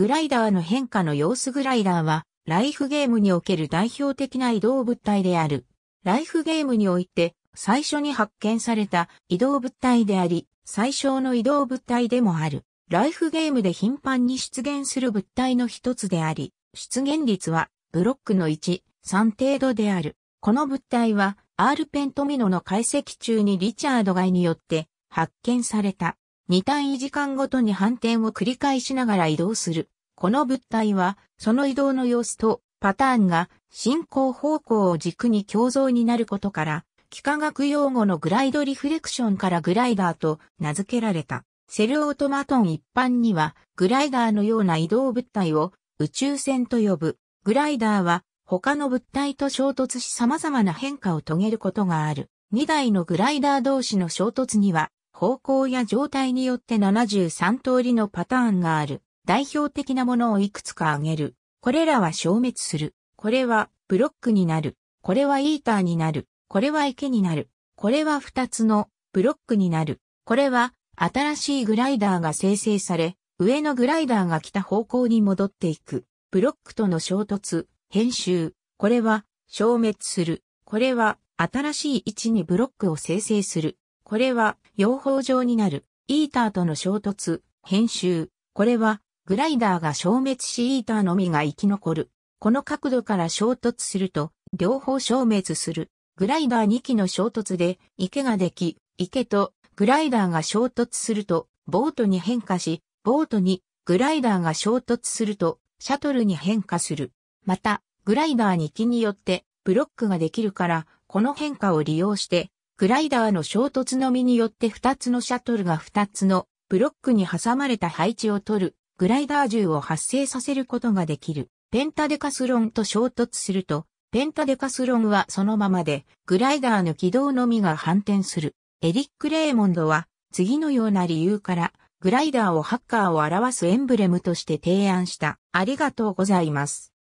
グライダーの変化の様子グライダーは、ライフゲームにおける代表的な移動物体である。ライフゲームにおいて、最初に発見された移動物体であり、最小の移動物体でもある。ライフゲームで頻繁に出現する物体の一つであり、出現率はブロックの1、3程度である。この物体は、アールペントミノの解析中にリチャードガイによって発見された。2単位時間ごとに反転を繰り返しながら移動する。この物体は、その移動の様子とパターンが進行方向を軸に共造になることから、幾何学用語のグライドリフレクションからグライダーと名付けられた。セルオートマトン一般には、グライダーのような移動物体を宇宙船と呼ぶ。グライダーは、他の物体と衝突し様々な変化を遂げることがある。2台のグライダー同士の衝突には、方向や状態によって73通りのパターンがある。代表的なものをいくつか挙げる。これらは消滅する。これはブロックになる。これはイーターになる。これは池になる。これは2つのブロックになる。これは新しいグライダーが生成され、上のグライダーが来た方向に戻っていく。ブロックとの衝突、編集。これは消滅する。これは新しい位置にブロックを生成する。これは、養蜂場になる、イーターとの衝突、編集。これは、グライダーが消滅しイーターのみが生き残る。この角度から衝突すると、両方消滅する。グライダー2機の衝突で、池ができ、池とグライダーが衝突すると、ボートに変化し、ボートにグライダーが衝突すると、シャトルに変化する。また、グライダー2機によって、ブロックができるから、この変化を利用して、グライダーの衝突のみによって2つのシャトルが2つのブロックに挟まれた配置を取る、グライダー銃を発生させることができる。ペンタデカスロンと衝突すると、ペンタデカスロンはそのままで、グライダーの軌道のみが反転する。エリック・レーモンドは、次のような理由から、グライダーをハッカーを表すエンブレムとして提案した。ありがとうございます。